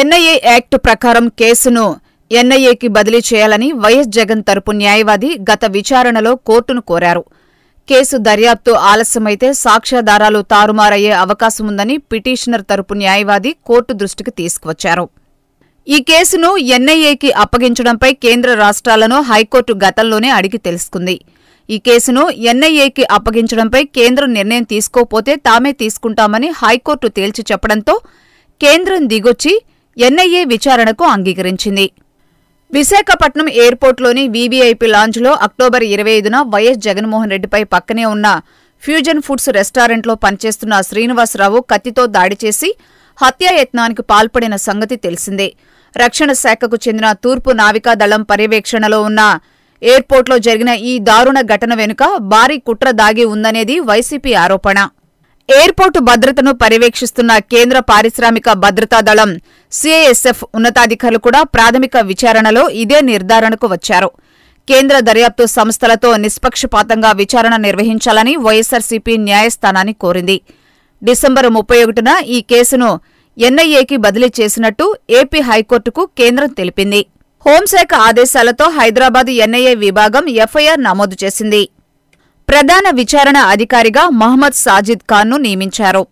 NIA act ప్రకారం కేసును ఎన్ఐఏకి బదిలీ చేయాలని వైఎస్ జగన్ తరపు న్యాయవాది గత విచారణలో కోర్టును కోరారు కేసు దర్యాప్తు ఆలస్యమైతే సాక్ష్యాధారాలు తారుమారయ్యే అవకాశముందని పిటిషనర్ తరపు న్యాయవాది కోర్టు దృష్టికి తీసుకువచ్చారు ఈ కేసును ఎన్ఐఏకి అప్పగించడంపై కేంద్ర రాష్ట్రాలను హైకోర్టు గతంలోనే అడిగి తెలుసుకుంది ఈ కేసును ఎన్ఐఏకి అప్పగించడంపై కేంద్రం నిర్ణయం తీసుకోపోతే తామే తీసుకుంటామని హైకోర్టు తేల్చి చెప్పడంతో కేంద్రం దిగొచ్చి ఎన్ఐఏ విచారణకు అంగీకరించింది విశాఖపట్నం ఎయిర్పోర్ట్లోని వీవీఐపీ లాంజ్లో అక్టోబర్ ఇరవై ఐదున వైఎస్ జగన్మోహన్ రెడ్డిపై పక్కనే ఉన్న ఫ్యూజన్ ఫుడ్స్ రెస్టారెంట్లో పనిచేస్తున్న శ్రీనివాసరావు కత్తితో దాడి చేసి హత్యాయత్నానికి పాల్పడిన సంగతి తెలిసిందే రక్షణ శాఖకు చెందిన తూర్పు నావికాదళం పర్యవేక్షణలో ఉన్న ఎయిర్పోర్ట్లో జరిగిన ఈ దారుణ ఘటన వెనుక భారీ కుట్ర దాగి ఉందనేది వైసీపీ ఆరోపణ ఎయిర్పోర్టు భద్రతను పర్యవేక్షిస్తున్న కేంద్ర పారిశ్రామిక భద్రతా దళం సిఐఎస్ఎఫ్ ఉన్నతాధికారులు కూడా ప్రాథమిక విచారణలో ఇదే నిర్ధారణకు వచ్చారు కేంద్ర దర్యాప్తు సంస్థలతో నిష్పక్షపాతంగా విచారణ నిర్వహించాలని వైఎస్సార్సీపీ న్యాయస్థానాన్ని కోరింది డిసెంబర్ ముప్పై ఒకటిన ఈ కేసును ఎన్ఐఏకి బదిలీ చేసినట్టు ఏపీ హైకోర్టుకు కేంద్రం తెలిపింది హోంశాఖ ఆదేశాలతో హైదరాబాద్ ఎన్ఐఏ విభాగం ఎఫ్ఐఆర్ నమోదు చేసింది ప్రధాన విచారణ అధికారిగా మహమ్మద్ సాజిద్ ఖాన్ను నియమించారు